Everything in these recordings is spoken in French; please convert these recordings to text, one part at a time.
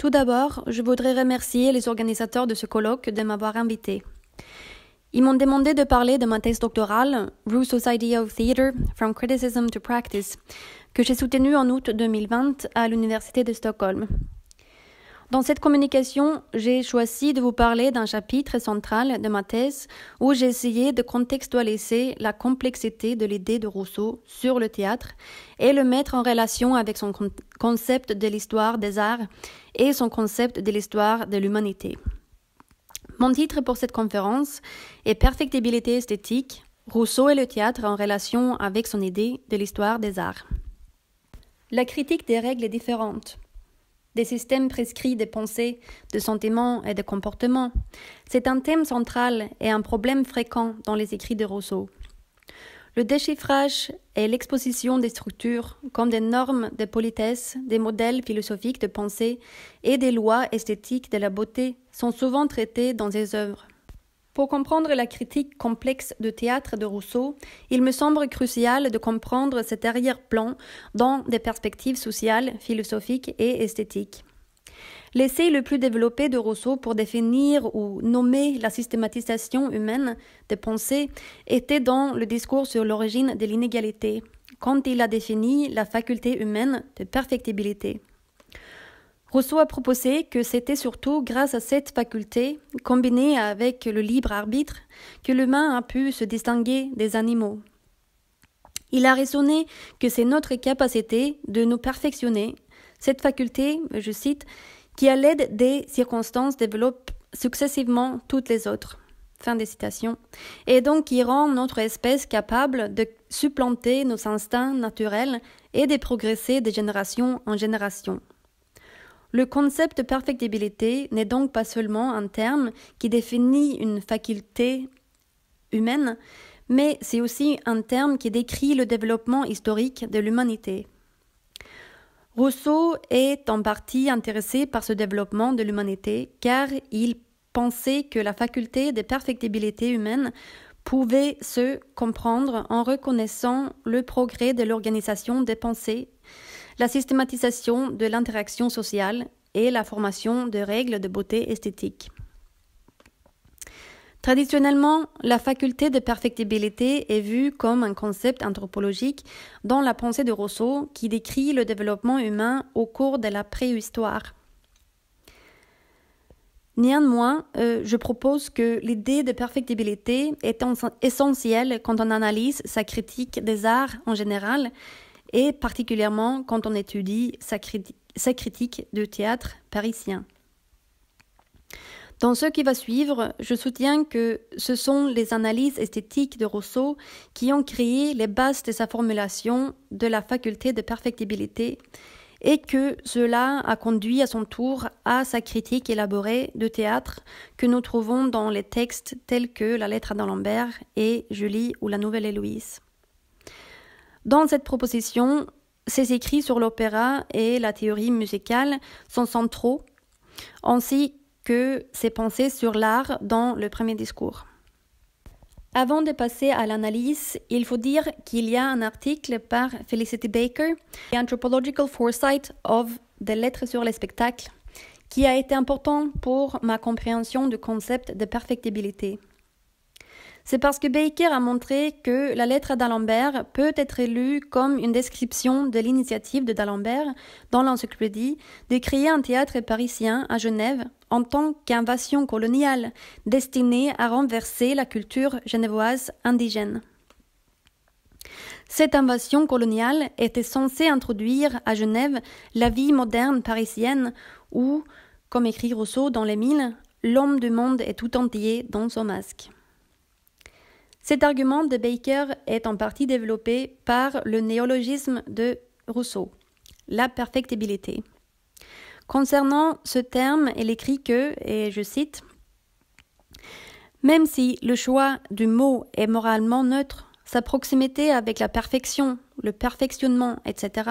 Tout d'abord, je voudrais remercier les organisateurs de ce colloque de m'avoir invité. Ils m'ont demandé de parler de ma thèse doctorale, Rousseau's Idea of Theatre, From Criticism to Practice, que j'ai soutenue en août 2020 à l'Université de Stockholm. Dans cette communication, j'ai choisi de vous parler d'un chapitre central de ma thèse où j'ai essayé de contextualiser la complexité de l'idée de Rousseau sur le théâtre et le mettre en relation avec son concept de l'histoire des arts et son concept de l'histoire de l'humanité. Mon titre pour cette conférence est Perfectibilité esthétique, Rousseau et le théâtre en relation avec son idée de l'histoire des arts. La critique des règles est différente des systèmes prescrits des pensées, de sentiments et de comportements. C'est un thème central et un problème fréquent dans les écrits de Rousseau. Le déchiffrage et l'exposition des structures comme des normes de politesse, des modèles philosophiques de pensée et des lois esthétiques de la beauté sont souvent traités dans ses œuvres. Pour comprendre la critique complexe de théâtre de Rousseau, il me semble crucial de comprendre cet arrière-plan dans des perspectives sociales, philosophiques et esthétiques. L'essai le plus développé de Rousseau pour définir ou nommer la systématisation humaine des pensées était dans le discours sur l'origine de l'inégalité, quand il a défini la faculté humaine de perfectibilité. Rousseau a proposé que c'était surtout grâce à cette faculté, combinée avec le libre arbitre, que l'humain a pu se distinguer des animaux. Il a raisonné que c'est notre capacité de nous perfectionner, cette faculté, je cite, qui à l'aide des circonstances développe successivement toutes les autres. Fin des citations. Et donc qui rend notre espèce capable de supplanter nos instincts naturels et de progresser de génération en génération. Le concept de perfectibilité n'est donc pas seulement un terme qui définit une faculté humaine, mais c'est aussi un terme qui décrit le développement historique de l'humanité. Rousseau est en partie intéressé par ce développement de l'humanité car il pensait que la faculté de perfectibilité humaine pouvait se comprendre en reconnaissant le progrès de l'organisation des pensées la systématisation de l'interaction sociale et la formation de règles de beauté esthétique. Traditionnellement, la faculté de perfectibilité est vue comme un concept anthropologique dans la pensée de Rousseau qui décrit le développement humain au cours de la préhistoire. Néanmoins, euh, je propose que l'idée de perfectibilité est essentielle quand on analyse sa critique des arts en général et particulièrement quand on étudie sa, critique de théâtre parisien. Dans ce qui va suivre, je soutiens que ce sont les analyses esthétiques de Rousseau qui ont créé les bases de sa formulation de la faculté de perfectibilité et que cela a conduit à son tour à sa critique élaborée de théâtre que nous trouvons dans les textes tels que La lettre à d'Alembert et Julie ou La Nouvelle Héloïse. Dans cette proposition, ses écrits sur l'opéra et la théorie musicale sont centraux, ainsi que ses pensées sur l'art dans le premier discours. Avant de passer à l'analyse, il faut dire qu'il y a un article par Felicity Baker, The Anthropological Foresight of The Lettres sur les spectacles, qui a été important pour ma compréhension du concept de perfectibilité. C'est parce que Baker a montré que la lettre d'Alembert peut être lue comme une description de l'initiative de d'Alembert dans l'encyclopédie de créer un théâtre parisien à Genève en tant qu'invasion coloniale destinée à renverser la culture genevoise indigène. Cette invasion coloniale était censée introduire à Genève la vie moderne parisienne où, comme écrit Rousseau dans Les Mille, l'homme du monde est tout entier dans son masque. Cet argument de Baker est en partie développé par le néologisme de Rousseau, la perfectibilité. Concernant ce terme, il écrit que, et je cite, Même si le choix du mot est moralement neutre, sa proximité avec la perfection, le perfectionnement, etc.,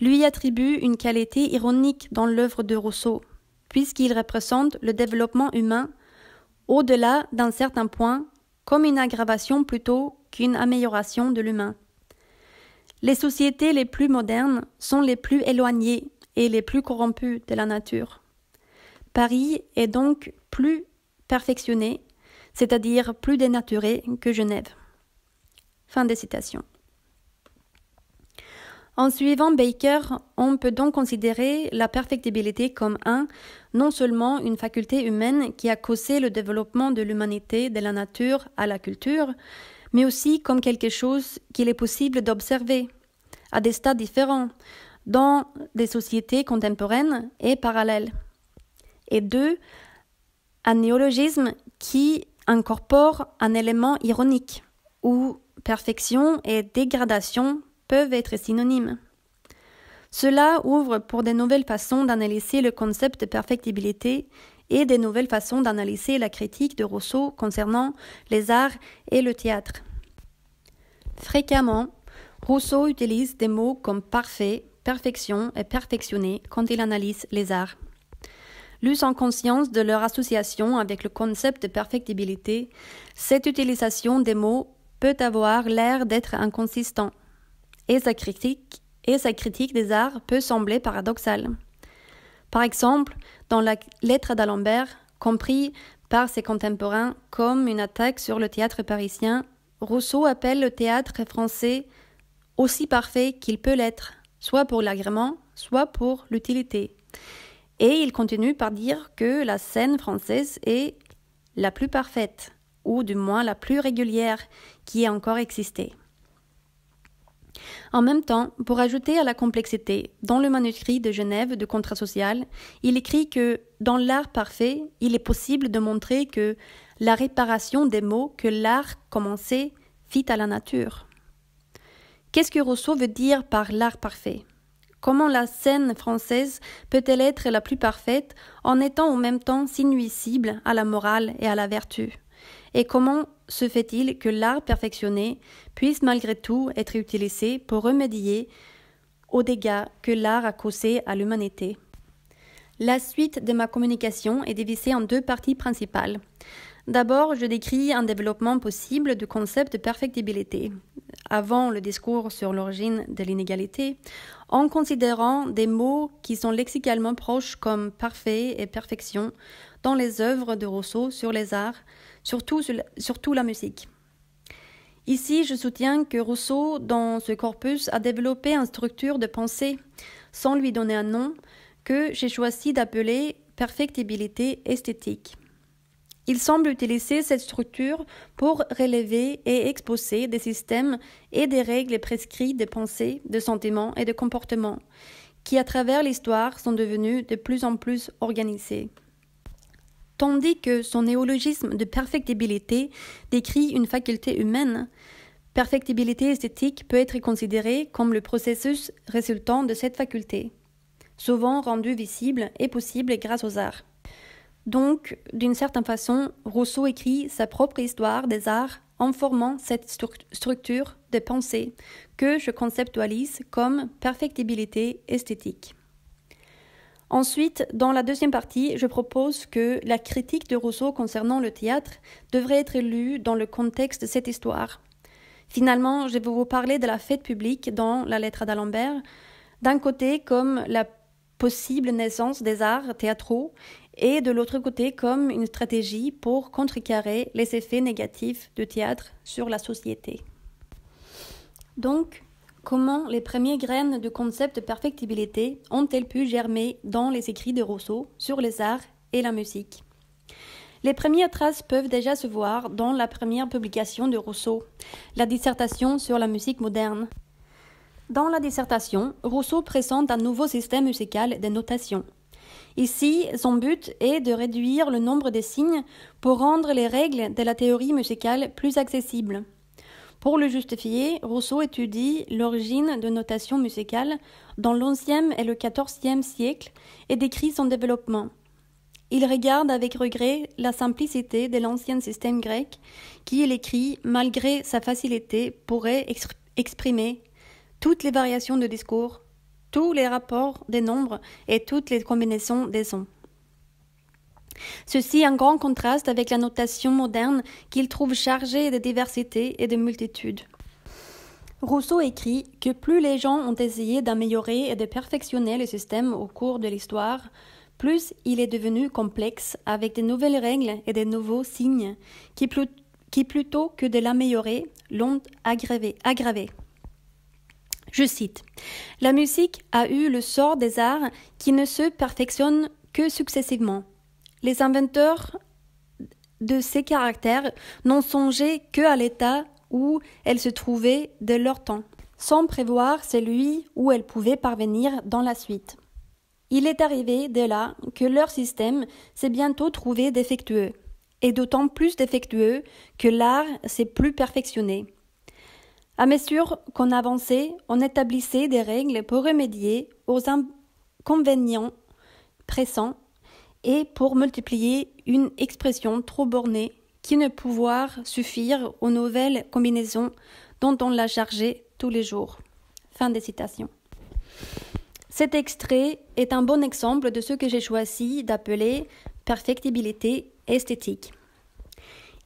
lui attribue une qualité ironique dans l'œuvre de Rousseau, puisqu'il représente le développement humain au-delà d'un certain point comme une aggravation plutôt qu'une amélioration de l'humain. Les sociétés les plus modernes sont les plus éloignées et les plus corrompues de la nature. Paris est donc plus perfectionné, c'est-à-dire plus dénaturé que Genève. Fin des citations. En suivant Baker, on peut donc considérer la perfectibilité comme un, non seulement une faculté humaine qui a causé le développement de l'humanité de la nature à la culture, mais aussi comme quelque chose qu'il est possible d'observer à des stades différents dans des sociétés contemporaines et parallèles. Et deux, un néologisme qui incorpore un élément ironique, où perfection et dégradation peuvent être synonymes. Cela ouvre pour de nouvelles façons d'analyser le concept de perfectibilité et de nouvelles façons d'analyser la critique de Rousseau concernant les arts et le théâtre. Fréquemment, Rousseau utilise des mots comme parfait, perfection et perfectionné quand il analyse les arts. Lus en conscience de leur association avec le concept de perfectibilité, cette utilisation des mots peut avoir l'air d'être inconsistant et sa critique, des arts peut sembler paradoxale. Par exemple, dans la lettre d'Alembert, compris par ses contemporains comme une attaque sur le théâtre parisien, Rousseau appelle le théâtre français aussi parfait qu'il peut l'être, soit pour l'agrément, soit pour l'utilité. Et il continue par dire que la scène française est la plus parfaite, ou du moins la plus régulière, qui ait encore existé. En même temps, pour ajouter à la complexité, dans le manuscrit de Genève de Contrat social, il écrit que dans l'art parfait, il est possible de montrer que la réparation des maux que l'art commençait fit à la nature. Qu'est-ce que Rousseau veut dire par l'art parfait Comment la scène française peut-elle être la plus parfaite en étant en même temps nuisible à la morale et à la vertu et comment se fait-il que l'art perfectionné puisse malgré tout être utilisé pour remédier aux dégâts que l'art a causés à l'humanité La suite de ma communication est divisée en deux parties principales. D'abord, je décris un développement possible du concept de perfectibilité, avant le discours sur l'origine de l'inégalité, en considérant des mots qui sont lexicalement proches comme parfait et perfection dans les œuvres de Rousseau sur les arts, surtout, la musique. Ici, je soutiens que Rousseau, dans ce corpus, a développé une structure de pensée, sans lui donner un nom, que j'ai choisi d'appeler perfectibilité esthétique. Il semble utiliser cette structure pour relever et exposer des systèmes et des règles prescrits de pensée, de sentiments et de comportements, qui à travers l'histoire sont devenus de plus en plus organisés tandis que son néologisme de perfectibilité décrit une faculté humaine. Perfectibilité esthétique peut être considérée comme le processus résultant de cette faculté, souvent rendue visible et possible grâce aux arts. Donc, d'une certaine façon, Rousseau écrit sa propre histoire des arts en formant cette structure de pensée que je conceptualise comme perfectibilité esthétique. Ensuite, dans la deuxième partie, je propose que la critique de Rousseau concernant le théâtre devrait être lue dans le contexte de cette histoire. Finalement, je vais vous parler de la fête publique dans la lettre d'Alembert, d'un côté comme la possible naissance des arts théâtraux et de l'autre côté comme une stratégie pour contrecarrer les effets négatifs du théâtre sur la société. Donc, Comment les premières graines du concept de perfectibilité ont-elles pu germer dans les écrits de Rousseau sur les arts et la musique les premières traces peuvent déjà se voir dans la première publication de Rousseau, la dissertation sur la musique moderne. Dans la dissertation, Rousseau présente un nouveau système musical de notation. Ici, son but est de réduire le nombre des signes pour rendre les règles de la théorie musicale plus accessibles. Pour le justifier, Rousseau étudie l'origine de notation musicale dans l'onzième et le XIVe siècle et décrit son développement. Il regarde avec regret la simplicité de l'ancien système grec qui, il écrit, malgré sa facilité, pourrait exprimer toutes les variations de discours, tous les rapports des nombres et toutes les combinaisons des sons. Ceci en grand contraste avec la notation moderne qu'il trouve chargée de diversité et de multitude. Rousseau écrit que plus les gens ont essayé d'améliorer et de perfectionner le système au cours de l'histoire, plus il est devenu complexe avec de nouvelles règles et de nouveaux signes qui, plutôt que de l'améliorer, l'ont aggravé. Je cite La musique a eu le sort des arts qui ne se perfectionnent que successivement. Les inventeurs de ces caractères n'ont songé que à l'état où elles se trouvaient de leur temps, sans prévoir celui où elles pouvaient parvenir dans la suite. Il est arrivé dès là que leur système s'est bientôt trouvé défectueux, et d'autant plus défectueux que l'art s'est plus perfectionné. À mesure qu'on avançait, on établissait des règles pour remédier aux inconvénients pressants et pour multiplier une expression trop bornée qui ne pouvoir suffire aux nouvelles combinaisons dont on l'a chargée tous les jours. Fin des citations. Cet extrait est un bon exemple de ce que j'ai choisi d'appeler perfectibilité esthétique.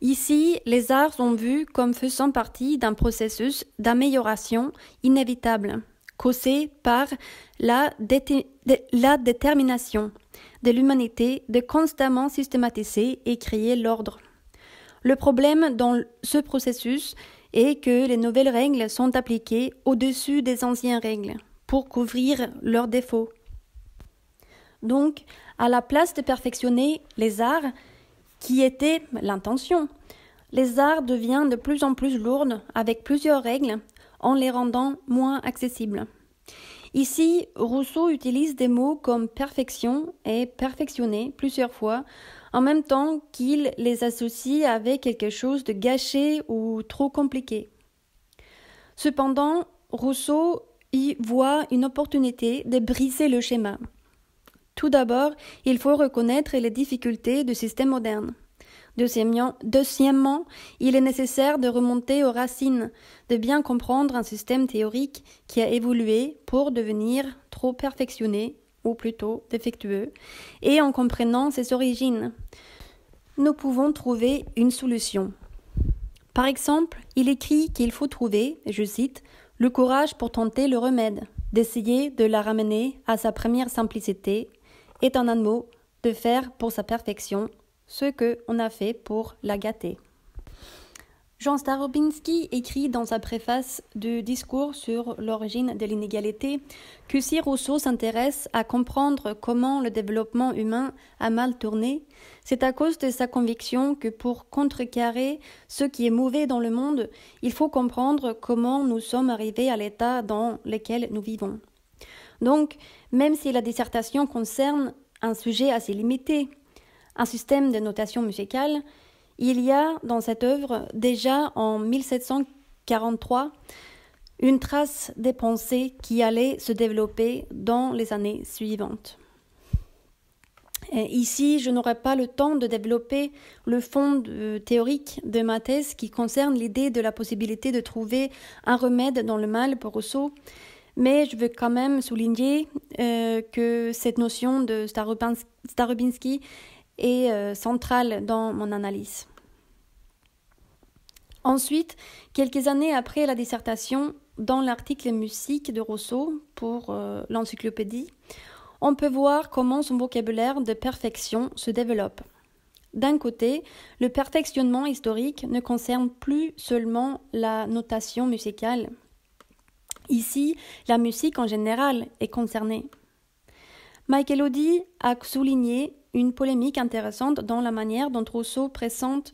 Ici, les arts sont vus comme faisant partie d'un processus d'amélioration inévitable, causé par la détermination de l'humanité de constamment systématiser et créer l'ordre. Le problème dans ce processus est que les nouvelles règles sont appliquées au-dessus des anciennes règles pour couvrir leurs défauts. Donc, à la place de perfectionner les arts, qui était l'intention, les arts deviennent de plus en plus lourdes avec plusieurs règles en les rendant moins accessibles. Ici, Rousseau utilise des mots comme perfection et perfectionner plusieurs fois, en même temps qu'il les associe avec quelque chose de gâché ou trop compliqué. Cependant, Rousseau y voit une opportunité de briser le schéma. Tout d'abord, il faut reconnaître les difficultés du système moderne. Deuxièmement, il est nécessaire de remonter aux racines, de bien comprendre un système théorique qui a évolué pour devenir trop perfectionné, ou plutôt défectueux, et en comprenant ses origines, nous pouvons trouver une solution. Par exemple, il écrit qu'il faut trouver, je cite, le courage pour tenter le remède, d'essayer de la ramener à sa première simplicité, et en un mot, de faire pour sa perfection ce que qu'on a fait pour la gâter. Jean Starobinski écrit dans sa préface du discours sur l'origine de l'inégalité que si Rousseau s'intéresse à comprendre comment le développement humain a mal tourné, c'est à cause de sa conviction que pour contrecarrer ce qui est mauvais dans le monde, il faut comprendre comment nous sommes arrivés à l'état dans lequel nous vivons. Donc, même si la dissertation concerne un sujet assez limité, un système de notation musicale, il y a dans cette œuvre, déjà en 1743, une trace des pensées qui allaient se développer dans les années suivantes. ici, je n'aurai pas le temps de développer le fond euh, théorique de ma thèse qui concerne l'idée de la possibilité de trouver un remède dans le mal pour Rousseau, mais je veux quand même souligner euh, que cette notion de Starobinsky est euh, centrale dans mon analyse. Ensuite, quelques années après la dissertation, dans l'article musique de Rousseau pour euh, l'encyclopédie, on peut voir comment son vocabulaire de perfection se développe. D'un côté, le perfectionnement historique ne concerne plus seulement la notation musicale. Ici, la musique en général est concernée. Michael Audi a souligné une polémique intéressante dans la manière dont Rousseau présente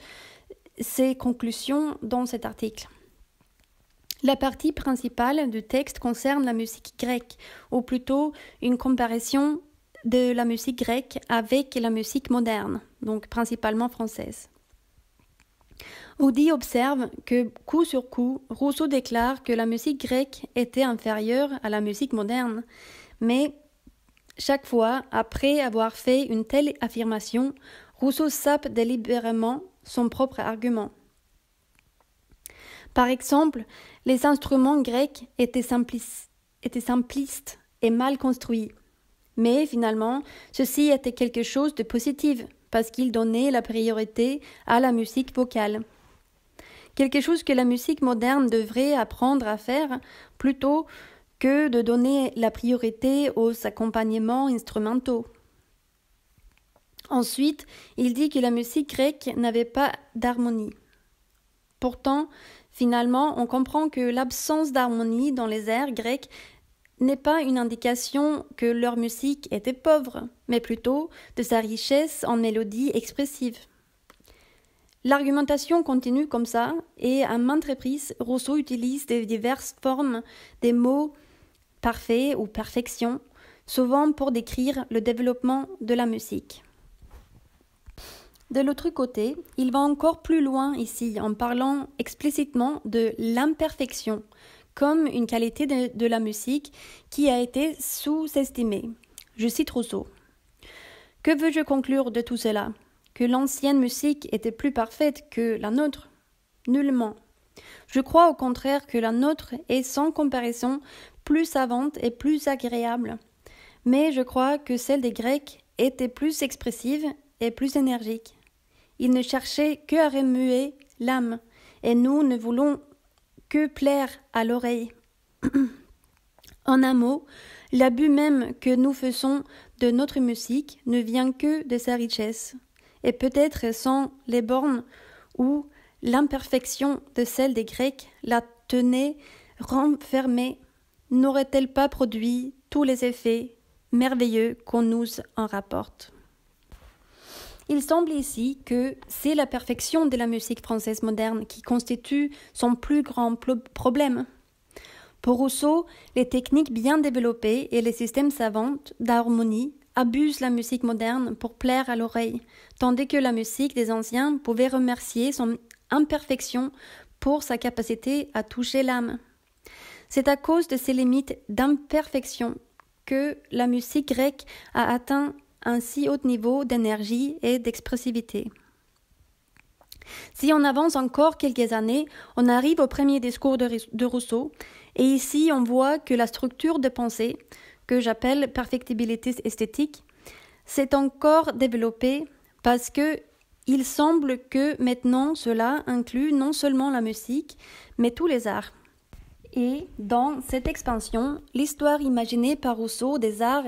ses conclusions dans cet article. La partie principale du texte concerne la musique grecque, ou plutôt une comparaison de la musique grecque avec la musique moderne, donc principalement française. Audi observe que, coup sur coup, Rousseau déclare que la musique grecque était inférieure à la musique moderne, mais chaque fois, après avoir fait une telle affirmation, Rousseau sape délibérément son propre argument. Par exemple, les instruments grecs étaient, étaient simplistes et mal construits. Mais finalement, ceci était quelque chose de positif, parce qu'il donnait la priorité à la musique vocale. Quelque chose que la musique moderne devrait apprendre à faire plutôt que de donner la priorité aux accompagnements instrumentaux. Ensuite, il dit que la musique grecque n'avait pas d'harmonie. Pourtant, finalement, on comprend que l'absence d'harmonie dans les airs grecs n'est pas une indication que leur musique était pauvre, mais plutôt de sa richesse en mélodies expressives. L'argumentation continue comme ça, et à maintes reprises, Rousseau utilise des diverses formes, des mots, parfait ou perfection, souvent pour décrire le développement de la musique. De l'autre côté, il va encore plus loin ici en parlant explicitement de l'imperfection comme une qualité de, la musique qui a été sous-estimée. Je cite Rousseau. Que veux-je conclure de tout cela Que l'ancienne musique était plus parfaite que la nôtre Nullement. Je crois au contraire que la nôtre est sans comparaison plus savante et plus agréable. Mais je crois que celle des Grecs était plus expressive et plus énergique. Ils ne cherchaient que à remuer l'âme, et nous ne voulons que plaire à l'oreille. en un mot, l'abus même que nous faisons de notre musique ne vient que de sa richesse, et peut-être sans les bornes ou L'imperfection de celle des Grecs la tenait renfermée. N'aurait-elle pas produit tous les effets merveilleux qu'on nous en rapporte Il semble ici que c'est la perfection de la musique française moderne qui constitue son plus grand problème. Pour Rousseau, les techniques bien développées et les systèmes savants d'harmonie abusent la musique moderne pour plaire à l'oreille, tandis que la musique des anciens pouvait remercier son imperfection pour sa capacité à toucher l'âme. C'est à cause de ces limites d'imperfection que la musique grecque a atteint un si haut niveau d'énergie et d'expressivité. Si on avance encore quelques années, on arrive au premier discours de, Rousseau, et ici on voit que la structure de pensée, que j'appelle perfectibilité esthétique, s'est encore développée parce que il semble que maintenant cela inclut non seulement la musique, mais tous les arts. Et dans cette expansion, l'histoire imaginée par Rousseau des arts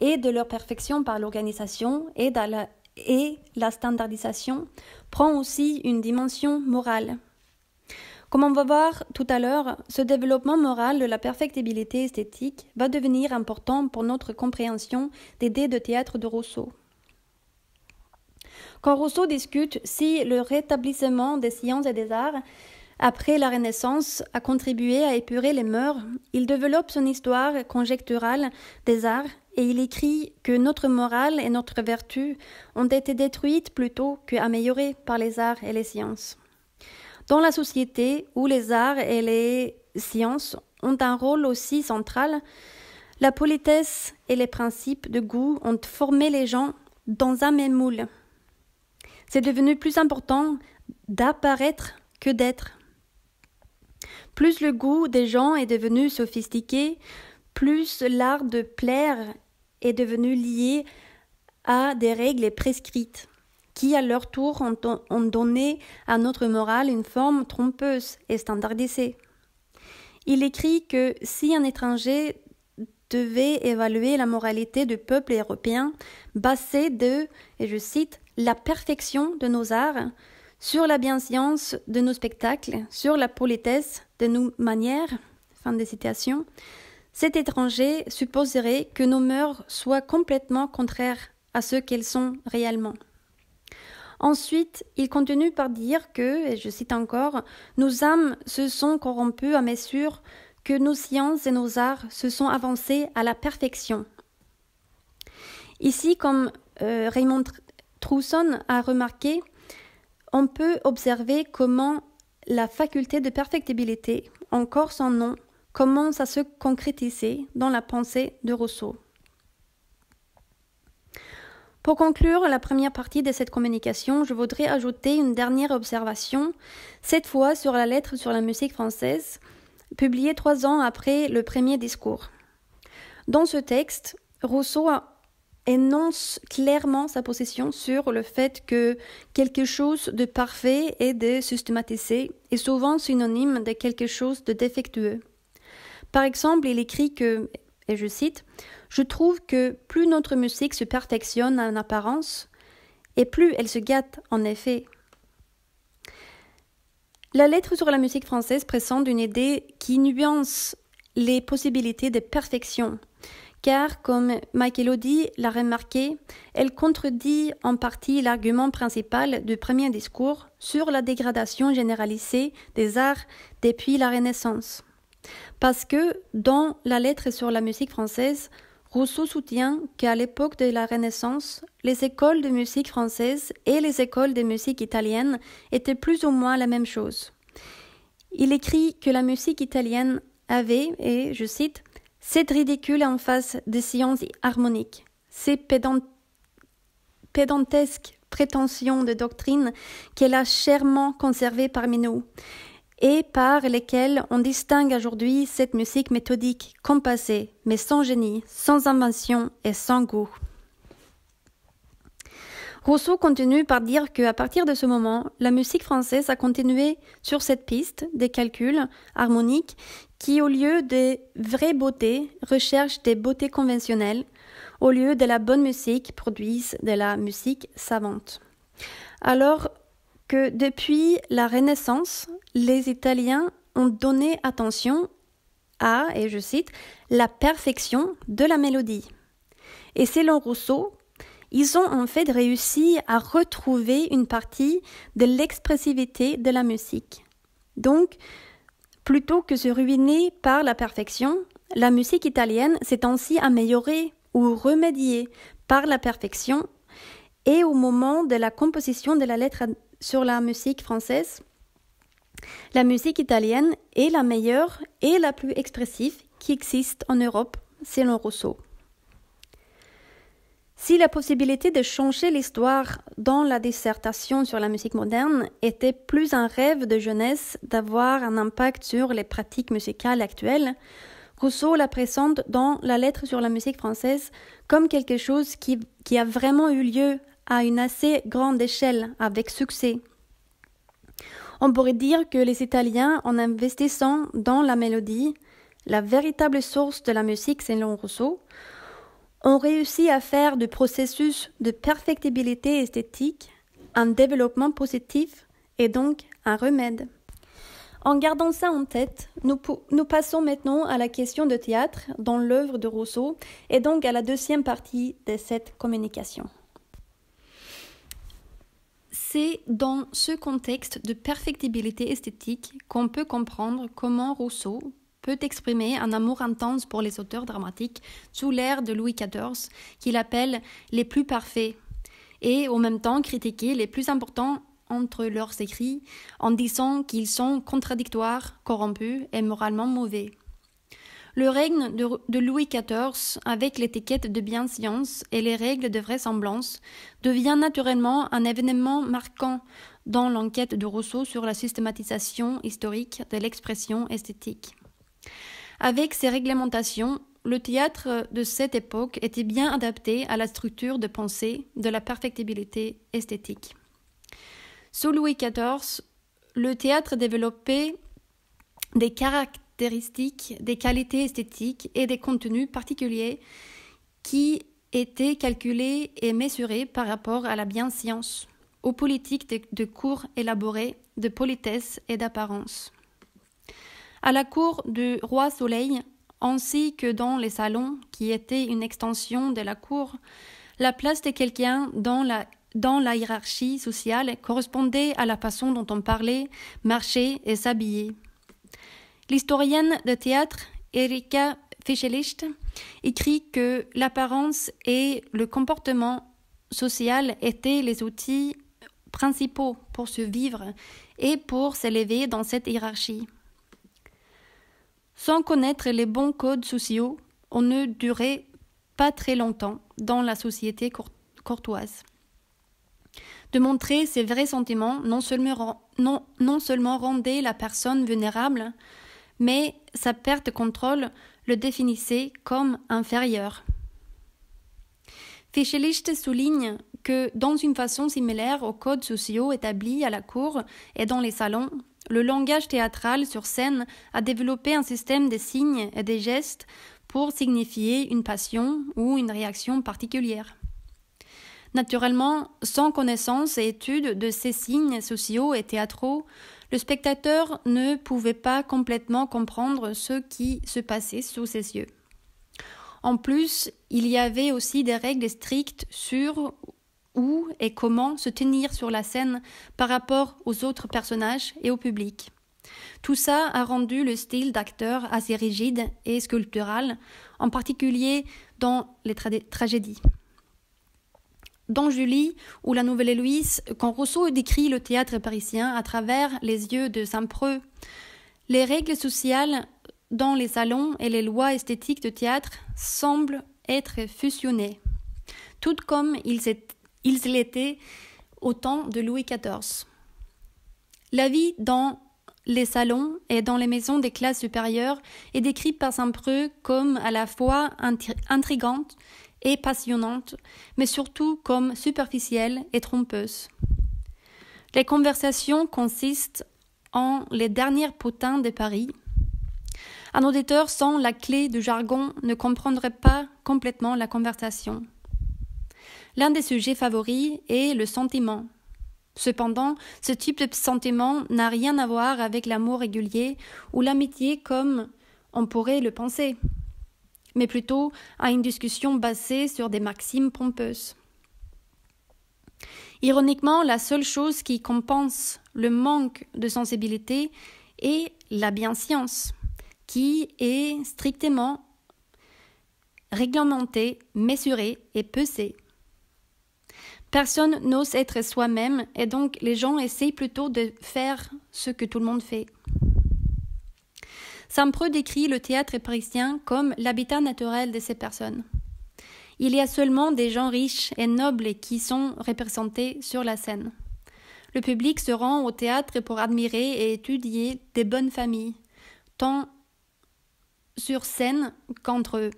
et de leur perfection par l'organisation et, la, standardisation prend aussi une dimension morale. Comme on va voir tout à l'heure, ce développement moral de la perfectibilité esthétique va devenir important pour notre compréhension des dés de théâtre de Rousseau. Quand Rousseau discute si le rétablissement des sciences et des arts après la Renaissance a contribué à épurer les mœurs, il développe son histoire conjecturale des arts et il écrit que notre morale et notre vertu ont été détruites plutôt que améliorées par les arts et les sciences. Dans la société où les arts et les sciences ont un rôle aussi central, la politesse et les principes de goût ont formé les gens dans un même moule. C'est devenu plus important d'apparaître que d'être. Plus le goût des gens est devenu sophistiqué, plus l'art de plaire est devenu lié à des règles prescrites, qui à leur tour ont, donné à notre morale une forme trompeuse et standardisée. Il écrit que si un étranger devait évaluer la moralité du peuple européen, basé de, et je cite, la perfection de nos arts, sur la bien-science de nos spectacles, sur la politesse de nos manières. Fin des citations. Cet étranger supposerait que nos mœurs soient complètement contraires à ce qu'elles sont réellement. Ensuite, il continue par dire que, et je cite encore, nos âmes se sont corrompues à mesure que nos sciences et nos arts se sont avancés à la perfection. Ici, comme euh, Raymond Trousson a remarqué, on peut observer comment la faculté de perfectibilité, encore sans nom, commence à se concrétiser dans la pensée de Rousseau. Pour conclure la première partie de cette communication, je voudrais ajouter une dernière observation, cette fois sur la lettre sur la musique française, publiée trois ans après le premier discours. Dans ce texte, Rousseau a énonce clairement sa possession sur le fait que quelque chose de parfait et de systématisé est souvent synonyme de quelque chose de défectueux. Par exemple, il écrit que, et je cite, Je trouve que plus notre musique se perfectionne en apparence, et plus elle se gâte en effet. La lettre sur la musique française présente une idée qui nuance les possibilités de perfection car, comme Michael Audi l'a remarqué, elle contredit en partie l'argument principal du premier discours sur la dégradation généralisée des arts depuis la Renaissance. Parce que, dans la lettre sur la musique française, Rousseau soutient qu'à l'époque de la Renaissance, les écoles de musique française et les écoles de musique italienne étaient plus ou moins la même chose. Il écrit que la musique italienne avait, et je cite, cette ridicule en face des sciences harmoniques. ces pédantesques prétentions de doctrine qu'elle a chèrement conservées parmi nous et par lesquelles on distingue aujourd'hui cette musique méthodique compassée, mais sans génie, sans invention et sans goût. Rousseau continue par dire qu'à partir de ce moment, la musique française a continué sur cette piste des calculs harmoniques qui, au lieu des vraies beautés, recherchent des beautés conventionnelles, au lieu de la bonne musique, produisent de la musique savante. Alors que depuis la Renaissance, les Italiens ont donné attention à, et je cite, la perfection de la mélodie. Et selon Rousseau, ils ont en fait réussi à retrouver une partie de l'expressivité de la musique. Donc, Plutôt que se ruiner par la perfection, la musique italienne s'est ainsi améliorée ou remédiée par la perfection et au moment de la composition de la lettre sur la musique française, la musique italienne est la meilleure et la plus expressive qui existe en Europe, selon Rousseau. Si la possibilité de changer l'histoire dans la dissertation sur la musique moderne était plus un rêve de jeunesse d'avoir un impact sur les pratiques musicales actuelles, Rousseau la présente dans La lettre sur la musique française comme quelque chose qui, a vraiment eu lieu à une assez grande échelle, avec succès. On pourrait dire que les Italiens, en investissant dans la mélodie, la véritable source de la musique selon Rousseau, on réussit à faire du processus de perfectibilité esthétique un développement positif et donc un remède. En gardant ça en tête, nous, nous passons maintenant à la question de théâtre dans l'œuvre de Rousseau et donc à la deuxième partie de cette communication. C'est dans ce contexte de perfectibilité esthétique qu'on peut comprendre comment Rousseau peut exprimer un amour intense pour les auteurs dramatiques sous l'ère de Louis XIV, qu'il appelle les plus parfaits, et en même temps critiquer les plus importants entre leurs écrits en disant qu'ils sont contradictoires, corrompus et moralement mauvais. Le règne de, Louis XIV, avec l'étiquette de bienséance et les règles de vraisemblance, devient naturellement un événement marquant dans l'enquête de Rousseau sur la systématisation historique de l'expression esthétique. Avec ces réglementations, le théâtre de cette époque était bien adapté à la structure de pensée de la perfectibilité esthétique. Sous Louis XIV, le théâtre développait des caractéristiques, des qualités esthétiques et des contenus particuliers qui étaient calculés et mesurés par rapport à la bienscience, aux politiques de, cours élaborées, de politesse et d'apparence à la cour du roi Soleil, ainsi que dans les salons qui étaient une extension de la cour, la place de quelqu'un dans la, hiérarchie sociale correspondait à la façon dont on parlait, marchait et s'habillait. L'historienne de théâtre Erika Fischelicht écrit que l'apparence et le comportement social étaient les outils principaux pour se vivre et pour s'élever dans cette hiérarchie. Sans connaître les bons codes sociaux, on ne durait pas très longtemps dans la société courtoise. De montrer ses vrais sentiments non seulement, non seulement rendait la personne vulnérable, mais sa perte de contrôle le définissait comme inférieur. Fischelicht souligne que, dans une façon similaire aux codes sociaux établis à la cour et dans les salons, le langage théâtral sur scène a développé un système de signes et de gestes pour signifier une passion ou une réaction particulière. Naturellement, sans connaissance et étude de ces signes sociaux et théâtraux, le spectateur ne pouvait pas complètement comprendre ce qui se passait sous ses yeux. En plus, il y avait aussi des règles strictes sur où et comment se tenir sur la scène par rapport aux autres personnages et au public. Tout ça a rendu le style d'acteur assez rigide et sculptural, en particulier dans les tragédies. Dans Julie ou La Nouvelle Héloïse, quand Rousseau décrit le théâtre parisien à travers les yeux de Saint-Preux, les règles sociales dans les salons et les lois esthétiques de théâtre semblent être fusionnées. Tout comme ils étaient ils l'étaient au temps de Louis XIV. La vie dans les salons et dans les maisons des classes supérieures est décrite par Saint-Preux comme à la fois intrigante et passionnante, mais surtout comme superficielle et trompeuse. Les conversations consistent en les derniers potins de Paris. Un auditeur sans la clé du jargon ne comprendrait pas complètement la conversation. L'un des sujets favoris est le sentiment. Cependant, ce type de sentiment n'a rien à voir avec l'amour régulier ou l'amitié comme on pourrait le penser, mais plutôt à une discussion basée sur des maximes pompeuses. Ironiquement, la seule chose qui compense le manque de sensibilité est la bienscience, qui est strictement réglementée, mesurée et pesée. Personne n'ose être soi-même et donc les gens essayent plutôt de faire ce que tout le monde fait. Saint-Preux décrit le théâtre parisien comme l'habitat naturel de ces personnes. Il y a seulement des gens riches et nobles qui sont représentés sur la scène. Le public se rend au théâtre pour admirer et étudier des bonnes familles, tant sur scène qu'entre eux.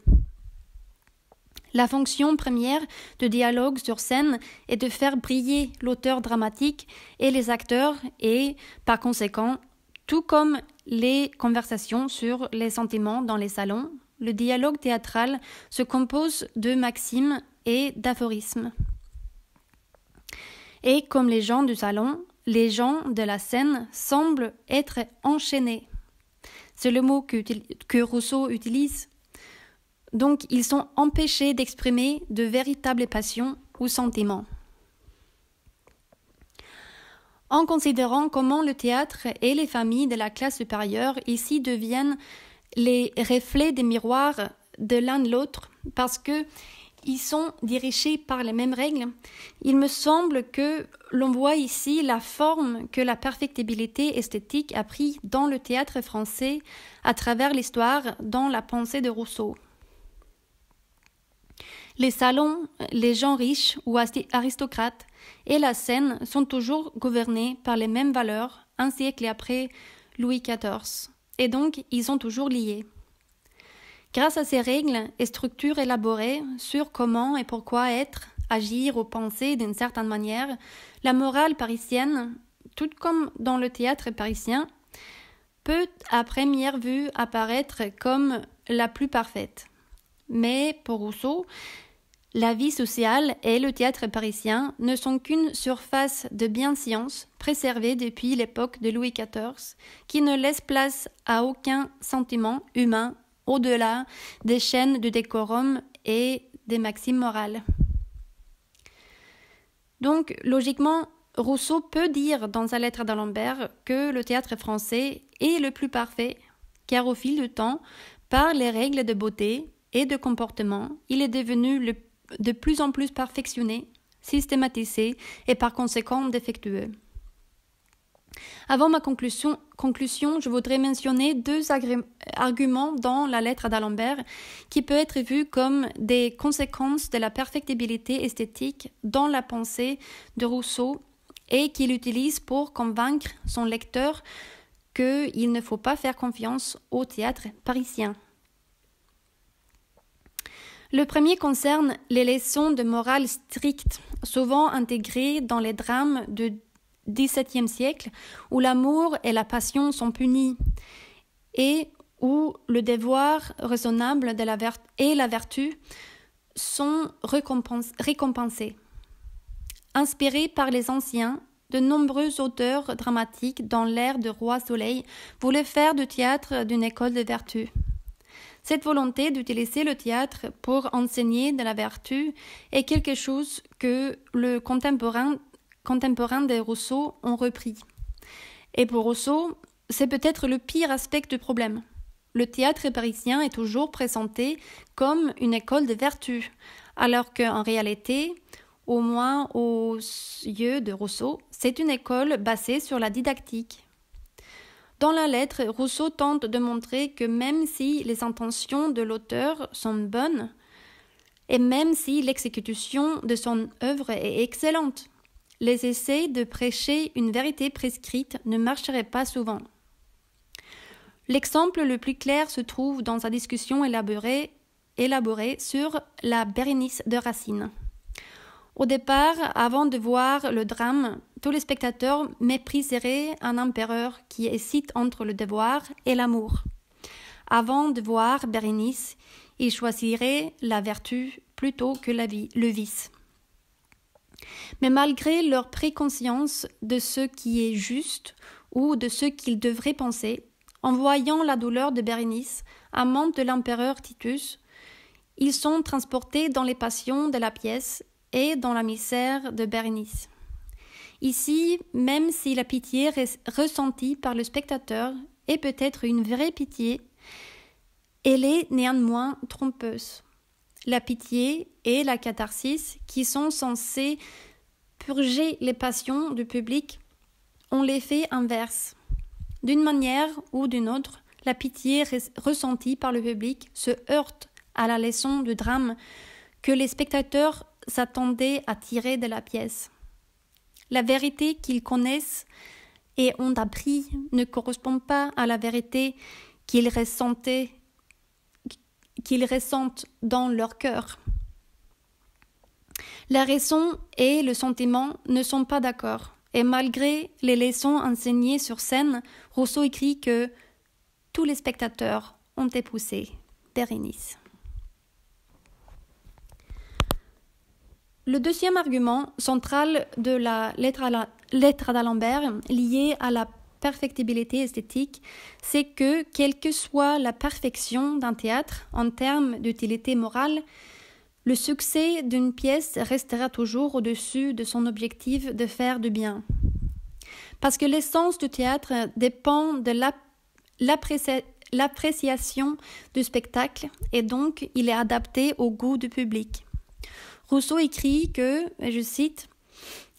La fonction première de dialogue sur scène est de faire briller l'auteur dramatique et les acteurs et, par conséquent, tout comme les conversations sur les sentiments dans les salons, le dialogue théâtral se compose de maximes et d'aphorismes. Et comme les gens du salon, les gens de la scène semblent être enchaînés. C'est le mot que, que Rousseau utilise donc ils sont empêchés d'exprimer de véritables passions ou sentiments. En considérant comment le théâtre et les familles de la classe supérieure ici deviennent les reflets des miroirs de l'un de l'autre, parce qu'ils sont dirigés par les mêmes règles, il me semble que l'on voit ici la forme que la perfectibilité esthétique a pris dans le théâtre français à travers l'histoire dans la pensée de Rousseau. Les salons, les gens riches ou aristocrates et la scène sont toujours gouvernés par les mêmes valeurs un siècle après Louis XIV, et donc ils sont toujours liés. Grâce à ces règles et structures élaborées sur comment et pourquoi être, agir ou penser d'une certaine manière, la morale parisienne, tout comme dans le théâtre parisien, peut à première vue apparaître comme la plus parfaite. Mais pour Rousseau, la vie sociale et le théâtre parisien ne sont qu'une surface de bien-science préservée depuis l'époque de Louis XIV, qui ne laisse place à aucun sentiment humain au-delà des chaînes de décorum et des maximes morales. Donc, logiquement, Rousseau peut dire dans sa lettre d'Alembert que le théâtre français est le plus parfait, car au fil du temps, par les règles de beauté et de comportement, il est devenu le de plus en plus perfectionné, systématisés et par conséquent défectueux. Avant ma conclusion, conclusion, je voudrais mentionner deux arguments dans la lettre d'Alembert qui peut être vu comme des conséquences de la perfectibilité esthétique dans la pensée de Rousseau et qu'il utilise pour convaincre son lecteur qu'il ne faut pas faire confiance au théâtre parisien. Le premier concerne les leçons de morale strictes, souvent intégrées dans les drames du XVIIe siècle, où l'amour et la passion sont punis, et où le devoir raisonnable de la et la vertu sont récompensés. Inspirés par les anciens, de nombreux auteurs dramatiques dans l'ère de Roi Soleil voulaient faire du théâtre d'une école de vertu. Cette volonté d'utiliser le théâtre pour enseigner de la vertu est quelque chose que le contemporain, contemporain de Rousseau ont repris. Et pour Rousseau, c'est peut-être le pire aspect du problème. Le théâtre parisien est toujours présenté comme une école de vertu, alors qu'en réalité, au moins aux yeux de Rousseau, c'est une école basée sur la didactique, dans la lettre, Rousseau tente de montrer que même si les intentions de l'auteur sont bonnes, et même si l'exécution de son œuvre est excellente, les essais de prêcher une vérité prescrite ne marcheraient pas souvent. L'exemple le plus clair se trouve dans sa discussion élaborée, élaborée sur la Bérénice de Racine. Au départ, avant de voir le drame, tous les spectateurs mépriseraient un empereur qui hésite entre le devoir et l'amour. Avant de voir Bérénice, ils choisiraient la vertu plutôt que la vie, le vice. Mais malgré leur préconscience de ce qui est juste ou de ce qu'ils devraient penser, en voyant la douleur de Bérénice, amante de l'empereur Titus, ils sont transportés dans les passions de la pièce et dans la misère de Bernice. Ici, même si la pitié ressentie par le spectateur est peut-être une vraie pitié, elle est néanmoins trompeuse. La pitié et la catharsis, qui sont censées purger les passions du public, ont l'effet inverse. D'une manière ou d'une autre, la pitié ressentie par le public se heurte à la leçon du drame que les spectateurs s'attendaient à tirer de la pièce. La vérité qu'ils connaissent et ont appris ne correspond pas à la vérité qu'ils qu'ils ressentent dans leur cœur. La raison et le sentiment ne sont pas d'accord, et malgré les leçons enseignées sur scène, Rousseau écrit que tous les spectateurs ont épousé Bérénice. Le deuxième argument central de la lettre, à la, lettre d'Alembert, lié à la perfectibilité esthétique, c'est que, quelle que soit la perfection d'un théâtre en termes d'utilité morale, le succès d'une pièce restera toujours au-dessus de son objectif de faire du bien. Parce que l'essence du théâtre dépend de l'appréciation du spectacle et donc il est adapté au goût du public. Rousseau écrit que, je cite,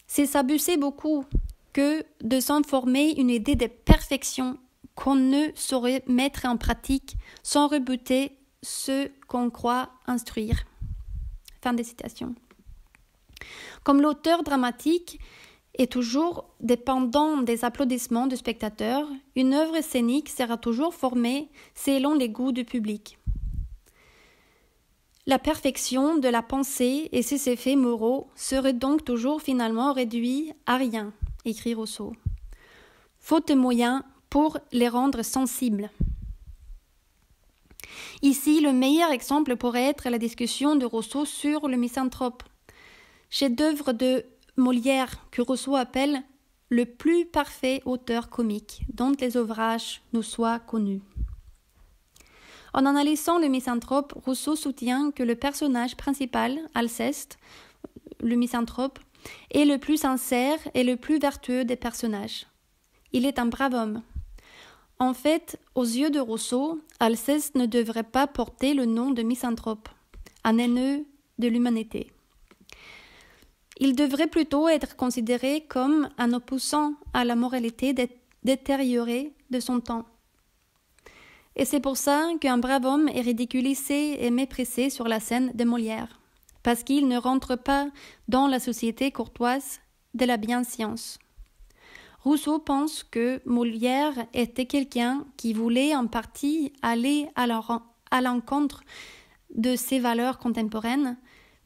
c'est s'abuser beaucoup que de s'en former une idée de perfection qu'on ne saurait mettre en pratique sans rebuter ce qu'on croit instruire. Fin des citations. Comme l'auteur dramatique est toujours dépendant des applaudissements du spectateur, une œuvre scénique sera toujours formée selon les goûts du public. La perfection de la pensée et ses effets moraux seraient donc toujours finalement réduits à rien, écrit Rousseau. Faute de moyens pour les rendre sensibles. Ici, le meilleur exemple pourrait être la discussion de Rousseau sur le misanthrope, chef-d'œuvre de Molière que Rousseau appelle le plus parfait auteur comique dont les ouvrages nous soient connus. En analysant le misanthrope, Rousseau soutient que le personnage principal, Alceste, le misanthrope, est le plus sincère et le plus vertueux des personnages. Il est un brave homme. En fait, aux yeux de Rousseau, Alceste ne devrait pas porter le nom de misanthrope, un haineux de l'humanité. Il devrait plutôt être considéré comme un opposant à la moralité détériorée de son temps. Et c'est pour ça qu'un brave homme est ridiculisé et méprisé sur la scène de Molière, parce qu'il ne rentre pas dans la société courtoise de la bien-science. Rousseau pense que Molière était quelqu'un qui voulait en partie aller à l'encontre de ses valeurs contemporaines,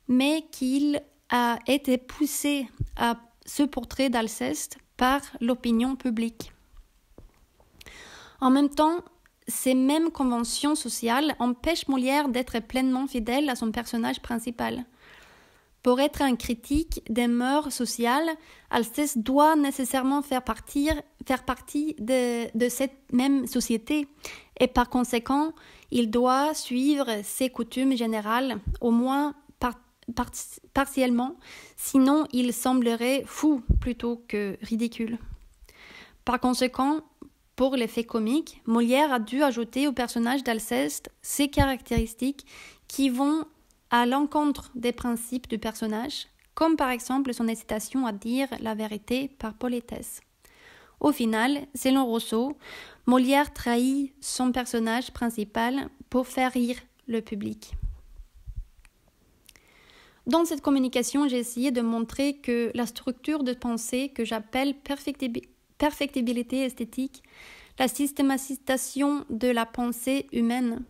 mais qu'il a été poussé à ce portrait d'Alceste par l'opinion publique. En même temps, ces mêmes conventions sociales empêchent Molière d'être pleinement fidèle à son personnage principal. Pour être un critique des mœurs sociales, Alceste doit nécessairement faire, partie de, cette même société et par conséquent, il doit suivre ses coutumes générales, au moins partiellement, sinon il semblerait fou plutôt que ridicule. Par conséquent, pour l'effet comique, Molière a dû ajouter au personnage d'Alceste ces caractéristiques qui vont à l'encontre des principes du personnage, comme par exemple son hésitation à dire la vérité par politesse. Au final, selon Rousseau, Molière trahit son personnage principal pour faire rire le public. Dans cette communication, j'ai essayé de montrer que la structure de pensée que j'appelle perfectibilité perfectibilité esthétique, la systématisation de la pensée humaine.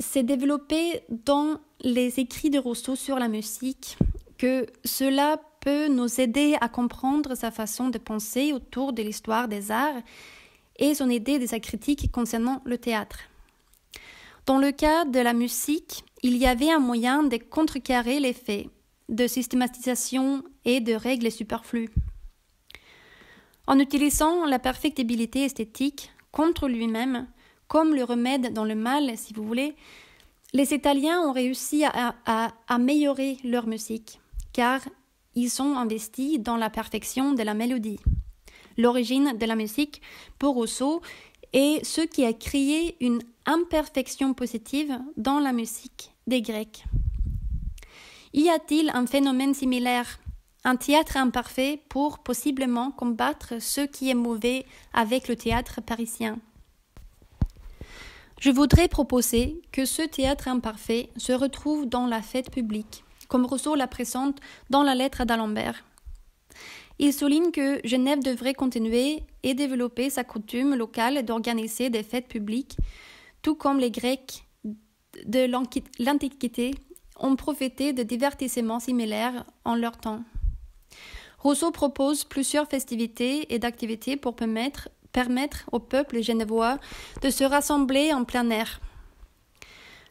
s'est développé dans les écrits de Rousseau sur la musique que cela peut nous aider à comprendre sa façon de penser autour de l'histoire des arts et son idée de sa critique concernant le théâtre. Dans le cas de la musique, il y avait un moyen de contrecarrer l'effet de systématisation et de règles superflues en utilisant la perfectibilité esthétique contre lui-même comme le remède dans le mal, si vous voulez, les Italiens ont réussi à, améliorer leur musique, car ils sont investis dans la perfection de la mélodie. L'origine de la musique, pour Rousseau, est ce qui a créé une imperfection positive dans la musique des Grecs. Y a-t-il un phénomène similaire un théâtre imparfait pour possiblement combattre ce qui est mauvais avec le théâtre parisien. Je voudrais proposer que ce théâtre imparfait se retrouve dans la fête publique, comme Rousseau la présente dans la lettre d'Alembert. Il souligne que Genève devrait continuer et développer sa coutume locale d'organiser des fêtes publiques, tout comme les Grecs de l'Antiquité ont profité de divertissements similaires en leur temps. Rousseau propose plusieurs festivités et d'activités pour permettre, permettre au peuple genevois de se rassembler en plein air.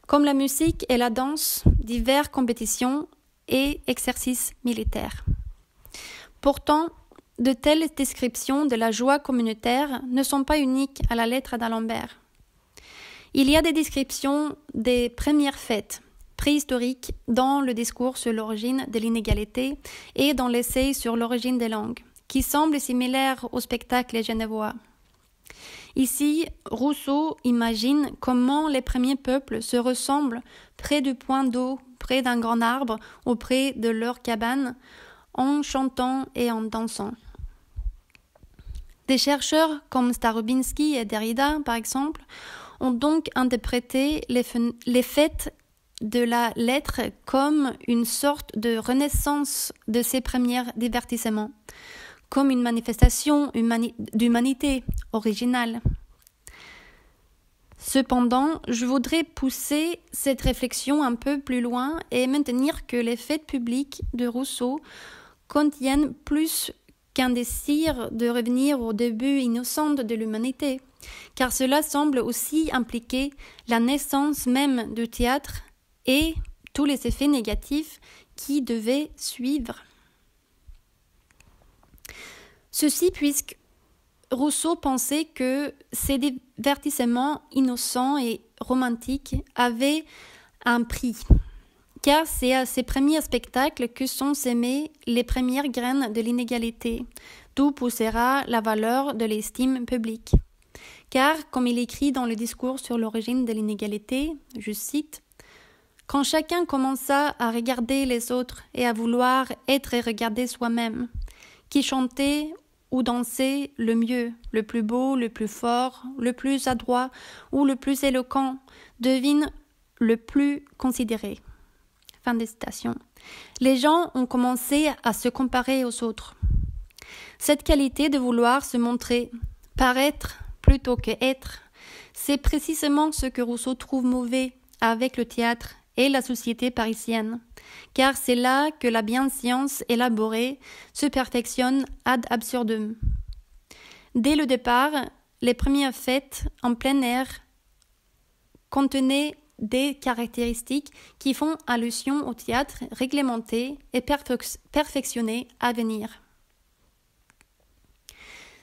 Comme la musique et la danse, diverses compétitions et exercices militaires. Pourtant, de telles descriptions de la joie communautaire ne sont pas uniques à la lettre d'Alembert. Il y a des descriptions des premières fêtes, historique dans le discours sur l'origine de l'inégalité et dans l'essai sur l'origine des langues, qui semble similaire au spectacle genevois. Ici, Rousseau imagine comment les premiers peuples se ressemblent près du point d'eau, près d'un grand arbre auprès de leur cabane, en chantant et en dansant. Des chercheurs comme Starobinsky et Derrida, par exemple, ont donc interprété les, les fêtes de la lettre comme une sorte de renaissance de ses premiers divertissements, comme une manifestation d'humanité originale. Cependant, je voudrais pousser cette réflexion un peu plus loin et maintenir que les fêtes publiques de Rousseau contiennent plus qu'un désir de revenir au début innocent de l'humanité, car cela semble aussi impliquer la naissance même du théâtre et tous les effets négatifs qui devaient suivre. Ceci puisque Rousseau pensait que ces divertissements innocents et romantiques avaient un prix, car c'est à ces premiers spectacles que sont semées les premières graines de l'inégalité, d'où poussera la valeur de l'estime publique. Car, comme il écrit dans le discours sur l'origine de l'inégalité, je cite, quand chacun commença à regarder les autres et à vouloir être et regarder soi-même, qui chantait ou dansait le mieux, le plus beau, le plus fort, le plus adroit ou le plus éloquent, devine le plus considéré. Fin des citations. Les gens ont commencé à se comparer aux autres. Cette qualité de vouloir se montrer, paraître plutôt que être, c'est précisément ce que Rousseau trouve mauvais avec le théâtre et la société parisienne, car c'est là que la bien-science élaborée se perfectionne ad absurdum. Dès le départ, les premières fêtes en plein air contenaient des caractéristiques qui font allusion au théâtre réglementé et perfectionné à venir.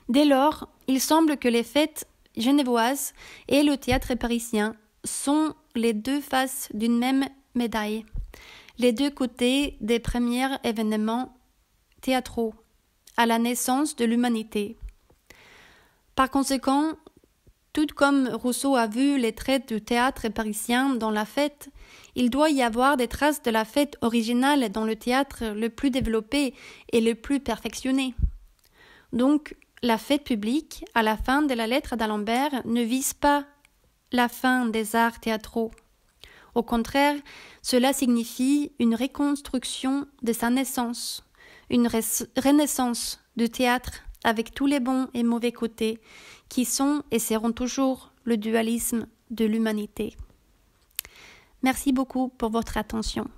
Dès lors, il semble que les fêtes genevoises et le théâtre parisien sont les deux faces d'une même médaille, les deux côtés des premiers événements théâtraux à la naissance de l'humanité. Par conséquent, tout comme Rousseau a vu les traits du théâtre parisien dans la fête, il doit y avoir des traces de la fête originale dans le théâtre le plus développé et le plus perfectionné. Donc, la fête publique, à la fin de la lettre d'Alembert, ne vise pas la fin des arts théâtraux. Au contraire, cela signifie une reconstruction de sa naissance, une renaissance du théâtre avec tous les bons et mauvais côtés qui sont et seront toujours le dualisme de l'humanité. Merci beaucoup pour votre attention.